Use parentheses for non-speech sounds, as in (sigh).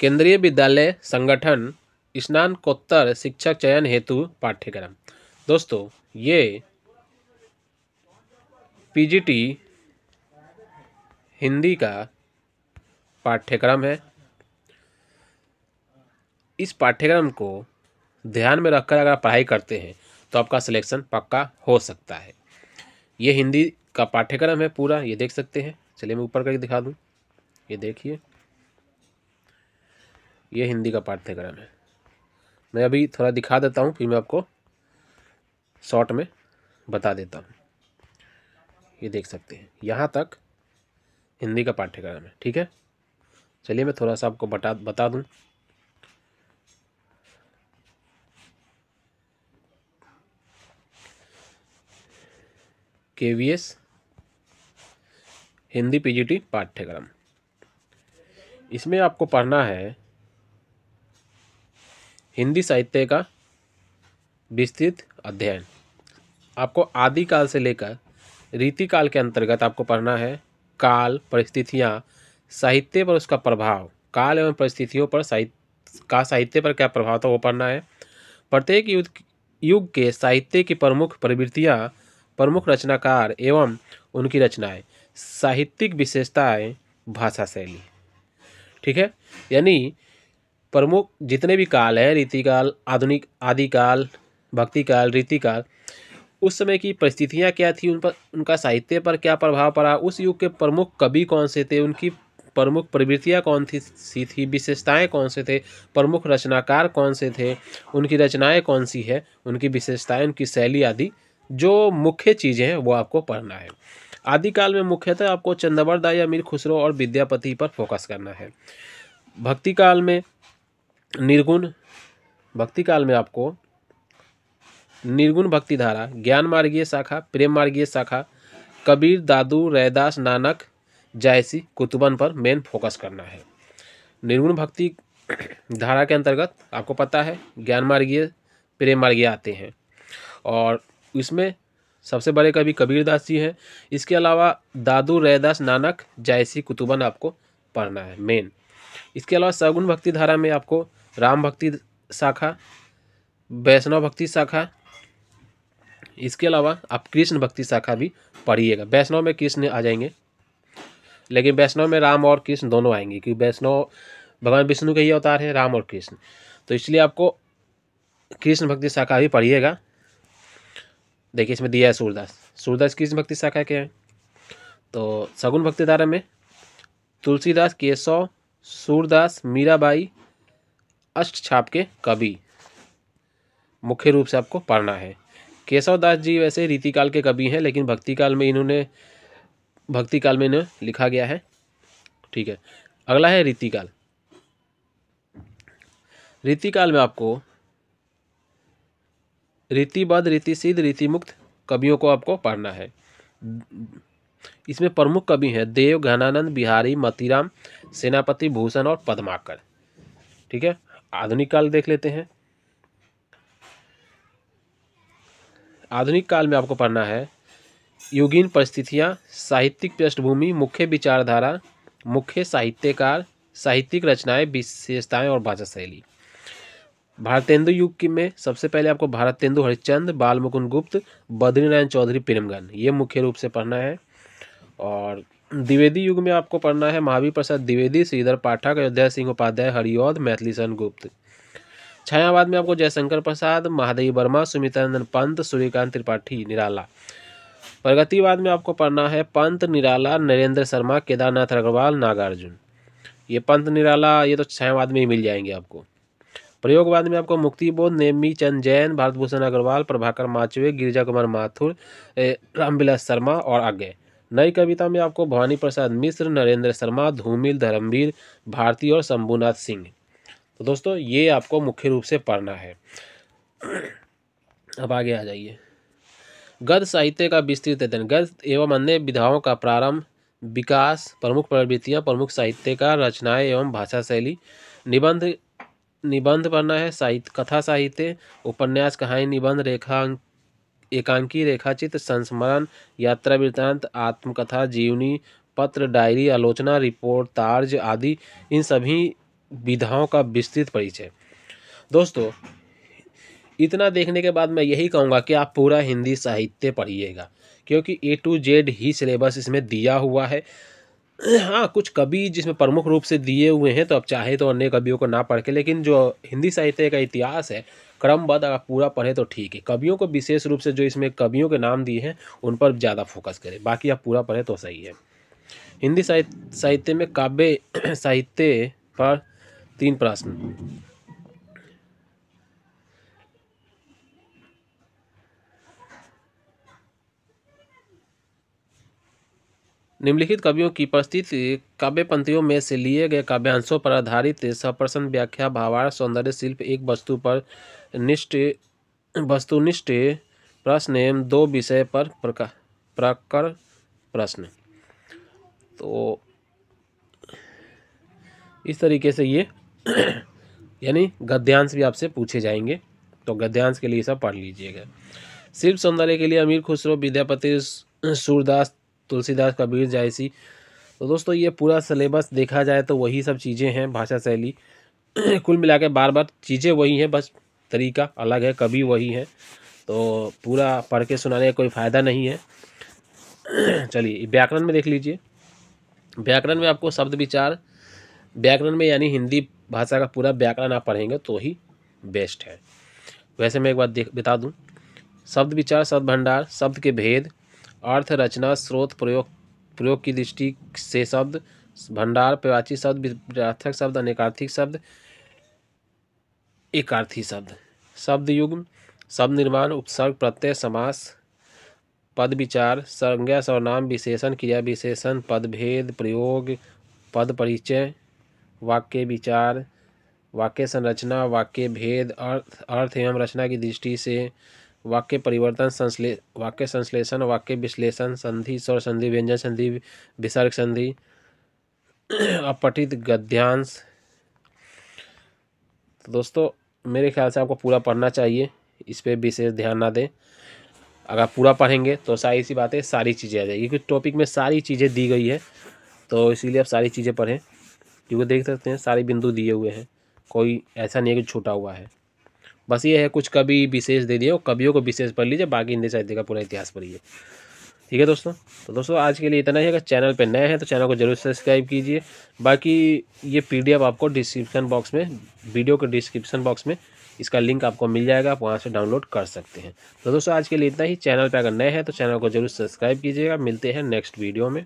केंद्रीय विद्यालय संगठन स्नानकोत्तर शिक्षक चयन हेतु पाठ्यक्रम दोस्तों ये पीजीटी हिंदी का पाठ्यक्रम है इस पाठ्यक्रम को ध्यान में रखकर अगर आप पढ़ाई करते हैं तो आपका सिलेक्शन पक्का हो सकता है ये हिंदी का पाठ्यक्रम है पूरा ये देख सकते हैं चलिए मैं ऊपर करके दिखा दूँ ये देखिए ये हिंदी का पाठ्यक्रम है मैं अभी थोड़ा दिखा देता हूँ फिर मैं आपको शॉर्ट में बता देता हूँ ये देख सकते हैं यहाँ तक हिंदी का पाठ्यक्रम है ठीक है चलिए मैं थोड़ा सा आपको बता बता दूँ के वी एस हिंदी पीजीटी पाठ्यक्रम इसमें आपको पढ़ना है हिंदी साहित्य का विस्तृत अध्ययन आपको आदिकाल से लेकर रीतिकाल के अंतर्गत आपको पढ़ना है काल परिस्थितियाँ साहित्य पर उसका प्रभाव काल एवं परिस्थितियों पर साहित्य का साहित्य पर क्या प्रभाव था तो वो पढ़ना है प्रत्येक युद्ध युग के साहित्य की प्रमुख प्रवृत्तियाँ प्रमुख रचनाकार एवं उनकी रचनाएं साहित्यिक विशेषताएं भाषा शैली ठीक है यानी प्रमुख जितने भी काल हैं रीतिकाल आधुनिक आदिकाल भक्तिकाल रीतिकाल उस समय की परिस्थितियाँ क्या थी उन पर उनका साहित्य पर क्या प्रभाव पड़ा उस युग के प्रमुख कवि कौन से थे उनकी प्रमुख प्रवृत्तियाँ कौन थी सी थी विशेषताएँ कौन से थे प्रमुख रचनाकार कौन से थे उनकी रचनाएँ कौन सी है उनकी विशेषताएँ उनकी शैली आदि जो मुख्य चीज़ें हैं वो आपको पढ़ना है आदिकाल में मुख्यतः आपको चंद्रवरदा या मीर खुसरो और विद्यापति पर फोकस करना है भक्ति काल में निर्गुण भक्ति काल में आपको निर्गुण भक्ति धारा ज्ञान मार्गीय शाखा प्रेम मार्गीय शाखा कबीर दादू रैदास नानक जायसी कुतुबन पर मेन फोकस करना है निर्गुण भक्ति धारा के अंतर्गत आपको पता है ज्ञान मार्गीय प्रेम मार्गीय आते हैं और इसमें सबसे बड़े कवि कबीरदास जी हैं इसके अलावा दादू रैदास नानक जायसी कुतुबन आपको पढ़ना है मेन इसके अलावा सगुण भक्ति धारा में आपको राम भक्ति शाखा वैष्णव भक्ति शाखा इसके अलावा आप कृष्ण भक्ति शाखा भी पढ़िएगा वैष्णव में कृष्ण आ जाएंगे लेकिन वैष्णव में राम और कृष्ण दोनों आएंगे क्योंकि वैष्णव भगवान विष्णु के ही अवतार है राम और कृष्ण तो इसलिए आपको कृष्ण भक्ति शाखा भी पढ़िएगा देखिए इसमें दिया है सूरदास सूरदास कृष्ण भक्ति शाखा के हैं तो सगुन भक्ति धारा में तुलसीदास केशव सूरदास मीराबाई अष्ट छाप के कवि मुख्य रूप से आपको पढ़ना है केशवदास जी वैसे रीतिकाल के कवि हैं लेकिन भक्ति काल में इन्होंने भक्ति काल में इन्हें लिखा गया है ठीक है अगला है रीतिकाल रीतिकाल में आपको रीतिबद्ध रीति रीति रीतिमुक्त कवियों को आपको पढ़ना है इसमें प्रमुख कवि हैं देव घनानंद बिहारी मतीराम सेनापति भूषण और पद्माकर ठीक है आधुनिक काल देख लेते हैं आधुनिक काल में आपको पढ़ना है युगीन परिस्थितियाँ साहित्यिक पृष्ठभूमि मुख्य विचारधारा मुख्य साहित्यकार साहित्यिक रचनाएं विशेषताएं और भाषा शैली भारतेंदु युग की में सबसे पहले आपको भारतेंदु हरिचंद बाल गुप्त बद्रीनारायण चौधरी प्रेमगन ये मुख्य रूप से पढ़ना है और द्विवेदी युग में आपको पढ़ना है महावीर प्रसाद द्विवेदी श्रीधर पाठक अयोध्या सिंह उपाध्याय हरिओद मैथिली सन गुप्त छायावाद में आपको जयशंकर प्रसाद महादेवी वर्मा सुमित्रानंदन पंत सूर्यकांत त्रिपाठी निराला प्रगतिवाद में आपको पढ़ना है पंत निराला नरेंद्र शर्मा केदारनाथ अग्रवाल नागार्जुन ये पंत निराला ये तो छायावाद में ही मिल जाएंगे आपको प्रयोगवाद में आपको मुक्तिबोध नेमी चंद जैन भारत भूषण अग्रवाल प्रभाकर माचवे गिरिजा कुमार माथुर रामविलास शर्मा और आगे नई कविता में आपको भवानी प्रसाद मिश्र नरेंद्र शर्मा धूमिल धर्मवीर भारती और शंभुनाथ सिंह तो दोस्तों ये आपको मुख्य रूप से पढ़ना है अब आगे आ जाइए गद्य साहित्य का विस्तृत अध्ययन गद्य एवं अन्य विधाओं का प्रारंभ विकास प्रमुख प्रवृत्तियाँ प्रमुख साहित्य का रचनाएँ एवं भाषा शैली निबंध निबंध पढ़ना है साहित्य कथा साहित्य उपन्यास कहानी निबंध रेखांक एकांकी रेखाचित्र संस्मरण यात्रा वृत्तांत आत्मकथा जीवनी पत्र डायरी आलोचना रिपोर्ट तार्ज आदि इन सभी विधाओं का विस्तृत परिचय दोस्तों इतना देखने के बाद मैं यही कहूँगा कि आप पूरा हिंदी साहित्य पढ़िएगा क्योंकि ए टू जेड ही सिलेबस इसमें दिया हुआ है हाँ कुछ कवि जिसमें प्रमुख रूप से दिए हुए हैं तो आप चाहे तो अन्य कवियों को ना पढ़ के लेकिन जो हिंदी साहित्य का इतिहास है क्रमबद्ध अगर पूरा पढ़े तो ठीक है कवियों को विशेष रूप से जो इसमें कवियों के नाम दिए हैं उन पर ज़्यादा फोकस करें बाकी आप पूरा पढ़े तो सही है हिंदी साहित्य साहित्य में काव्य साहित्य पर तीन प्रश्न निम्नलिखित कवियों की परिस्थिति काव्यपंथियों में से लिए गए काव्यांशों पर आधारित सप्रसन्न व्याख्या भावार सौंदर्य शिल्प एक वस्तु पर निष्ठ वस्तुनिष्ठ प्रश्न दो विषय पर प्रकर प्रश्न तो इस तरीके से ये यानी गद्यांश भी आपसे पूछे जाएंगे तो गद्यांश के लिए सब पढ़ लीजिएगा शिल्प सौंदर्य के लिए अमीर खुसरो विद्यापति सूरदास तुलसीदास कबीर जायसी तो दोस्तों ये पूरा सिलेबस देखा जाए तो वही सब चीज़ें हैं भाषा शैली (clears throat) कुल मिला के बार बार चीज़ें वही हैं बस तरीका अलग है कभी वही है तो पूरा पढ़ के सुनाने का कोई फ़ायदा नहीं है (clears throat) चलिए व्याकरण में देख लीजिए व्याकरण में आपको शब्द विचार व्याकरण में यानी हिंदी भाषा का पूरा व्याकरण आप पढ़ेंगे तो ही बेस्ट है वैसे मैं एक बात देख बता दूँ शब्द विचार शब्द भंडार शब्द के भेद अर्थ रचना स्रोत प्रयोग प्रयोग की दृष्टि से शब्द भंडार प्रवाची शब्द विद्यार्थक शब्द अनेकार्थिक शब्द एकार्थी शब्द शब्द युग शब्द निर्माण उपसर्ग प्रत्यय समास पद विचार संज्ञा सर्वनाम विशेषण क्रिया विशेषण पदभेद प्रयोग पद परिचय वाक्य विचार वाक्य संरचना वाक्य भेद अर्थ अर्थ एवं रचना की दृष्टि से वाक्य परिवर्तन संश्ले वाक्य संश्लेषण वाक्य विश्लेषण संधि स्वर संधि व्यंजन संधि विसर्ग संधि अपठित गद्यांश तो दोस्तों मेरे ख्याल से आपको पूरा पढ़ना चाहिए इस पर विशेष ध्यान ना दें अगर पूरा पढ़ेंगे तो सारी सी बातें सारी चीज़ें आ जाएगी क्योंकि टॉपिक में सारी चीज़ें दी गई है तो इसीलिए आप सारी चीज़ें पढ़ें क्योंकि देख सकते हैं सारे बिंदु दिए हुए हैं कोई ऐसा नहीं है कि छूटा हुआ है बस ये है कुछ कभी विशेष दे दिए और कवियों को विशेष पढ़ लीजिए बाकी हिंदी साहित्य का पूरा इतिहास पढ़िए ठीक है दोस्तों तो दोस्तों आज के लिए इतना ही अगर चैनल पर नए हैं तो चैनल को जरूर सब्सक्राइब कीजिए बाकी ये पी आपको डिस्क्रिप्शन बॉक्स में वीडियो के डिस्क्रिप्शन बॉक्स में इसका लिंक आपको मिल जाएगा आप वहाँ से डाउनलोड कर सकते हैं तो दोस्तों आज के लिए इतना ही चैनल पर अगर नए हैं तो चैनल को जरूर सब्सक्राइब कीजिएगा मिलते हैं नेक्स्ट वीडियो में